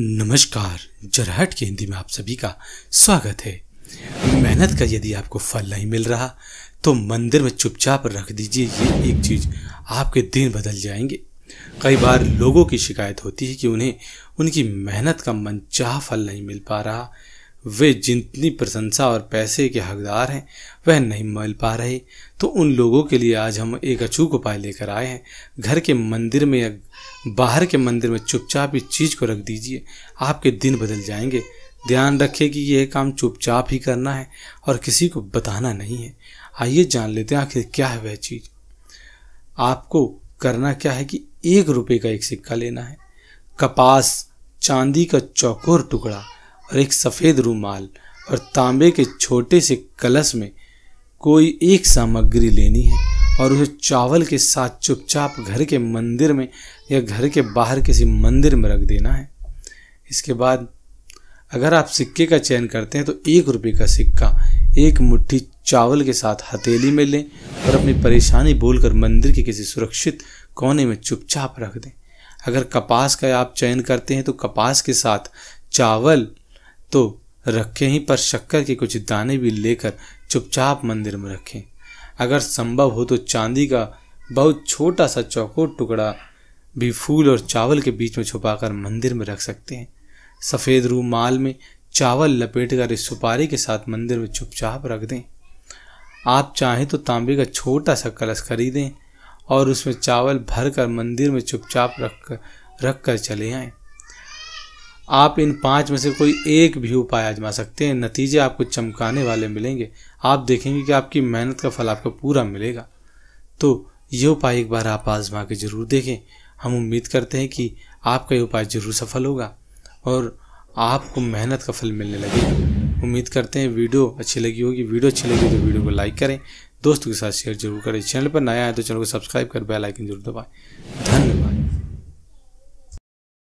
नमस्कार जरहट की हिंदी में आप सभी का स्वागत है मेहनत का यदि आपको फल नहीं मिल रहा तो मंदिर में चुपचाप रख दीजिए ये एक चीज़ आपके दिन बदल जाएंगे कई बार लोगों की शिकायत होती है कि उन्हें उनकी मेहनत का चाह फल नहीं मिल पा रहा वे जितनी प्रशंसा और पैसे के हकदार हैं वह नहीं मिल पा रहे तो उन लोगों के लिए आज हम एक अचूक उपाय लेकर आए हैं घर के मंदिर में या बाहर के मंदिर में चुपचाप इस चीज़ को रख दीजिए आपके दिन बदल जाएंगे ध्यान रखें कि यह काम चुपचाप ही करना है और किसी को बताना नहीं है आइए जान लेते हैं आखिर क्या है वह चीज़ आपको करना क्या है कि एक रुपये का एक सिक्का लेना है कपास चांदी का चौकोर टुकड़ा और एक सफ़ेद रूमाल और तांबे के छोटे से कलश में कोई एक सामग्री लेनी है और उसे चावल के साथ चुपचाप घर के मंदिर में या घर के बाहर किसी मंदिर में रख देना है इसके बाद अगर आप सिक्के का चयन करते हैं तो एक रुपये का सिक्का एक मुट्ठी चावल के साथ हथेली में लें और अपनी परेशानी बोलकर मंदिर के किसी सुरक्षित कोने में चुपचाप रख दें अगर कपास का आप चयन करते हैं तो कपास के साथ चावल तो रखे ही पर शक्कर के कुछ दाने भी लेकर चुपचाप मंदिर में रखें अगर संभव हो तो चांदी का बहुत छोटा सा चौकोर टुकड़ा भी फूल और चावल के बीच में छुपाकर मंदिर में रख सकते हैं सफ़ेद रूमाल में चावल लपेट कर इस सुपारी के साथ मंदिर में चुपचाप रख दें आप चाहें तो तांबे का छोटा सा कलश खरीदें और उसमें चावल भर कर मंदिर में चुपचाप रख कर रख कर चले आएँ आप इन पांच में से कोई एक भी उपाय आजमा सकते हैं नतीजे आपको चमकाने वाले मिलेंगे आप देखेंगे कि आपकी मेहनत का फल आपको पूरा मिलेगा तो ये उपाय एक बार आप आजमा के ज़रूर देखें हम उम्मीद करते हैं कि आपका ये उपाय ज़रूर सफल होगा और आपको मेहनत का फल मिलने लगेगा उम्मीद करते हैं वीडियो अच्छी लगी होगी वीडियो अच्छी लगी तो वीडियो को लाइक करें दोस्तों के साथ शेयर जरूर करें चैनल पर नया आए तो चैनल को सब्सक्राइब कर बेल आइकन जरूर दबाएं धन्यवाद